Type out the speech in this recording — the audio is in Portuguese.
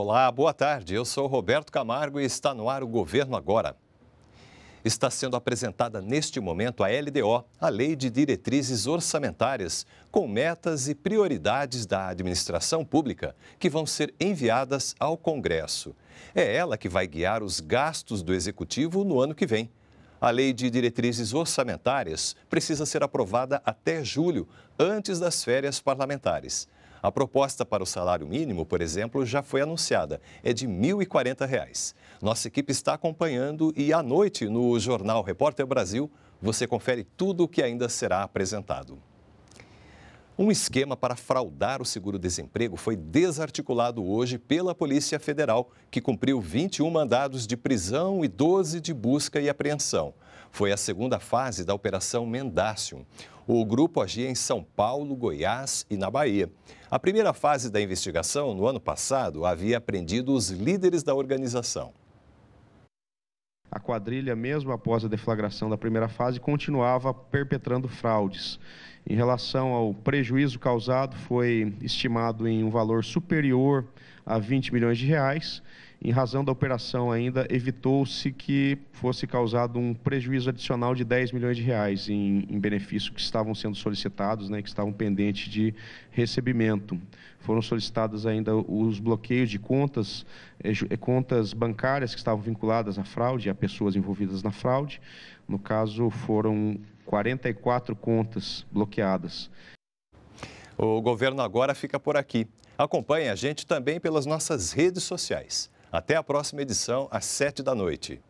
Olá, boa tarde. Eu sou Roberto Camargo e está no ar o Governo Agora. Está sendo apresentada neste momento a LDO, a Lei de Diretrizes Orçamentárias, com metas e prioridades da administração pública que vão ser enviadas ao Congresso. É ela que vai guiar os gastos do Executivo no ano que vem. A Lei de Diretrizes Orçamentárias precisa ser aprovada até julho, antes das férias parlamentares. A proposta para o salário mínimo, por exemplo, já foi anunciada. É de R$ 1.040. Nossa equipe está acompanhando e à noite, no Jornal Repórter Brasil, você confere tudo o que ainda será apresentado. Um esquema para fraudar o seguro-desemprego foi desarticulado hoje pela Polícia Federal, que cumpriu 21 mandados de prisão e 12 de busca e apreensão. Foi a segunda fase da Operação Mendacium. O grupo agia em São Paulo, Goiás e na Bahia. A primeira fase da investigação, no ano passado, havia apreendido os líderes da organização. A quadrilha, mesmo após a deflagração da primeira fase, continuava perpetrando fraudes. Em relação ao prejuízo causado, foi estimado em um valor superior a 20 milhões de reais. Em razão da operação ainda, evitou-se que fosse causado um prejuízo adicional de 10 milhões de reais em, em benefícios que estavam sendo solicitados, né, que estavam pendentes de recebimento. Foram solicitados ainda os bloqueios de contas, eh, eh contas bancárias que estavam vinculadas à fraude, a pessoas envolvidas na fraude. No caso, foram 44 contas bloqueadas. O governo agora fica por aqui. Acompanhe a gente também pelas nossas redes sociais. Até a próxima edição, às 7 da noite.